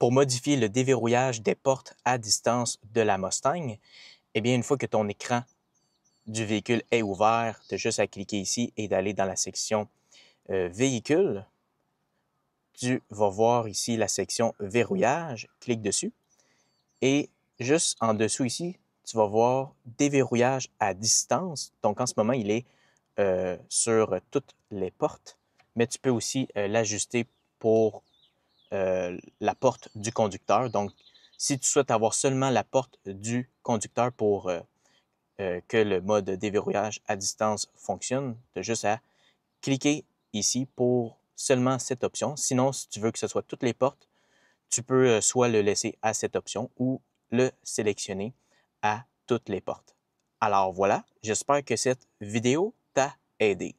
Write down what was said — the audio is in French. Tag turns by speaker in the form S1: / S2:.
S1: pour modifier le déverrouillage des portes à distance de la Mustang, eh bien, une fois que ton écran du véhicule est ouvert, tu as juste à cliquer ici et d'aller dans la section euh, Véhicule. Tu vas voir ici la section Verrouillage, clique dessus. Et juste en dessous ici, tu vas voir Déverrouillage à distance. Donc en ce moment, il est euh, sur toutes les portes, mais tu peux aussi euh, l'ajuster pour euh, la porte du conducteur. Donc, si tu souhaites avoir seulement la porte du conducteur pour euh, euh, que le mode déverrouillage à distance fonctionne, tu as juste à cliquer ici pour seulement cette option. Sinon, si tu veux que ce soit toutes les portes, tu peux soit le laisser à cette option ou le sélectionner à toutes les portes. Alors voilà, j'espère que cette vidéo t'a aidé.